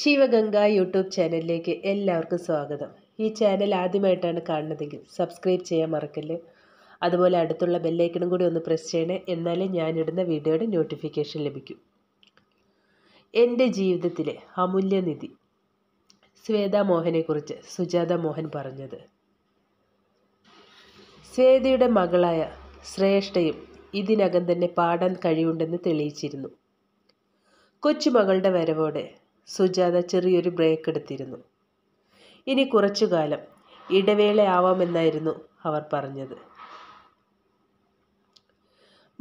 Sivaganga YouTube ചാനലിലേക്ക് എല്ലാവർക്കും സ്വാഗതം ഈ ചാനൽ ആദ്യമായിട്ടാണ് കാണുന്നതെങ്കിൽ സബ്സ്ക്രൈബ് ചെയ്യാൻ മറക്കല്ലേ അതുപോലെ അടുത്തുള്ള ബെല്ലൈക്കണും കൂടി ഒന്ന് പ്രസ് ചെയ്യണേ എന്നാലേ ഞാനിടുന്ന വീഡിയോയുടെ നോട്ടിഫിക്കേഷൻ ലഭിക്കും എൻ്റെ ജീവിതത്തിലെ അമൂല്യനിധി ശ്വേത മോഹനെക്കുറിച്ച് സുജാത മോഹൻ പറഞ്ഞത് ശ്വേതയുടെ മകളായ ശ്രേഷ്ഠയും ഇതിനകം തന്നെ പാടാൻ കഴിവുണ്ടെന്ന് തെളിയിച്ചിരുന്നു കൊച്ചുമകളുടെ വരവോടെ സുജാത ചെറിയൊരു ബ്രേക്ക് എടുത്തിരുന്നു ഇനി കുറച്ചു കാലം ഇടവേളയാവാമെന്നായിരുന്നു അവർ പറഞ്ഞത്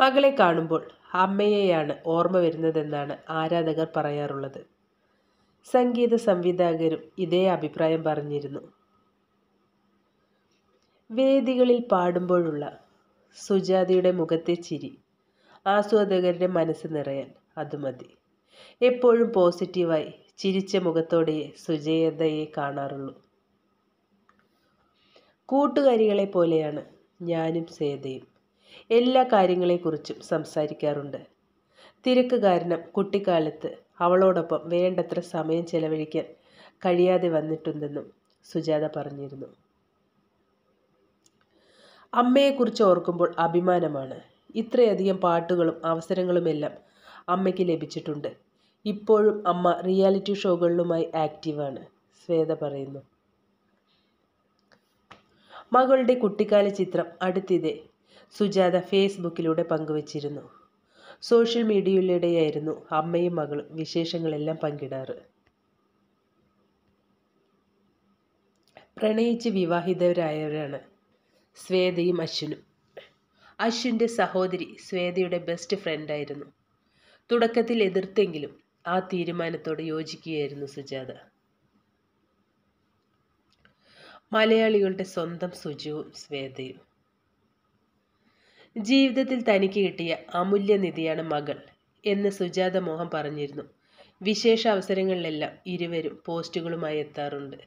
മകളെ കാണുമ്പോൾ അമ്മയെയാണ് ഓർമ്മ വരുന്നതെന്നാണ് ആരാധകർ പറയാറുള്ളത് സംഗീത സംവിധായകരും ഇതേ അഭിപ്രായം പറഞ്ഞിരുന്നു വേദികളിൽ പാടുമ്പോഴുള്ള സുജാതയുടെ മുഖത്തെ ചിരി ആസ്വാദകരുടെ മനസ്സ് നിറയാൻ അത് മതി എപ്പോഴും പോസിറ്റീവായി ചിരിച്ച മുഖത്തോടെയേ സുജയതയെ കാണാറുള്ളൂ കൂട്ടുകാരികളെ പോലെയാണ് ഞാനും സേതയും എല്ലാ കാര്യങ്ങളെക്കുറിച്ചും സംസാരിക്കാറുണ്ട് തിരക്ക് കാരണം കുട്ടിക്കാലത്ത് അവളോടൊപ്പം വേണ്ടത്ര സമയം ചെലവഴിക്കാൻ കഴിയാതെ വന്നിട്ടുണ്ടെന്നും സുജാത പറഞ്ഞിരുന്നു അമ്മയെക്കുറിച്ച് ഓർക്കുമ്പോൾ അഭിമാനമാണ് ഇത്രയധികം പാട്ടുകളും അവസരങ്ങളുമെല്ലാം അമ്മയ്ക്ക് ലഭിച്ചിട്ടുണ്ട് ഇപ്പോഴും അമ്മ റിയാലിറ്റി ഷോകളിലുമായി ആക്റ്റീവാണ് ശ്വേത പറയുന്നു മകളുടെ കുട്ടിക്കാല ചിത്രം അടുത്തിടെ സുജാത ഫേസ്ബുക്കിലൂടെ പങ്കുവച്ചിരുന്നു സോഷ്യൽ മീഡിയയിലൂടെയായിരുന്നു അമ്മയും മകളും വിശേഷങ്ങളെല്ലാം പങ്കിടാറ് പ്രണയിച്ച് വിവാഹിതരായവരാണ് ശ്വേതയും അശ്വിനും അശ്വിൻ്റെ സഹോദരി ശ്വേതയുടെ ബെസ്റ്റ് ഫ്രണ്ടായിരുന്നു തുടക്കത്തിൽ എതിർത്തെങ്കിലും ആ തീരുമാനത്തോട് യോജിക്കുകയായിരുന്നു സുജാത മലയാളികളുടെ സ്വന്തം സുജുവും സ്വേതയും ജീവിതത്തിൽ തനിക്ക് കിട്ടിയ അമൂല്യനിധിയാണ് മകൾ എന്ന് സുജാത മോഹൻ പറഞ്ഞിരുന്നു വിശേഷ അവസരങ്ങളിലെല്ലാം ഇരുവരും പോസ്റ്റുകളുമായി എത്താറുണ്ട്